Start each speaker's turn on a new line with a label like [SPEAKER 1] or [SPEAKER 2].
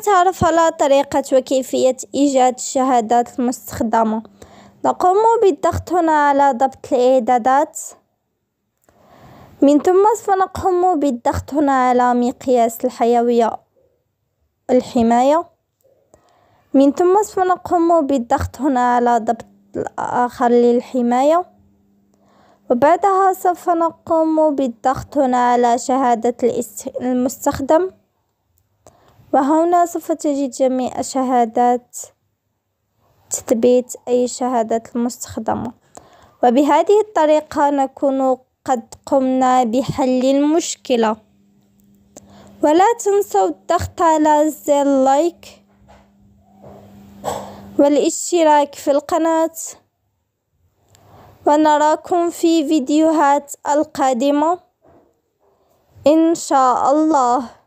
[SPEAKER 1] نتعرف على طريقة وكيفية إيجاد الشهادات المستخدمة نقوم بالضغط هنا على ضبط الإعدادات من ثم سنقوم بالضغط هنا على مقياس الحيوية الحماية من ثم سنقوم بالضغط هنا على ضبط الآخر للحماية وبعدها سوف نقوم بالضغط هنا على شهادة المستخدم وهنا سوف تجد جميع شهادات تثبيت أي شهادات المستخدمة وبهذه الطريقة نكون قد قمنا بحل المشكلة ولا تنسوا الضغط على زر لايك والاشتراك في القناة ونراكم في فيديوهات القادمة إن شاء الله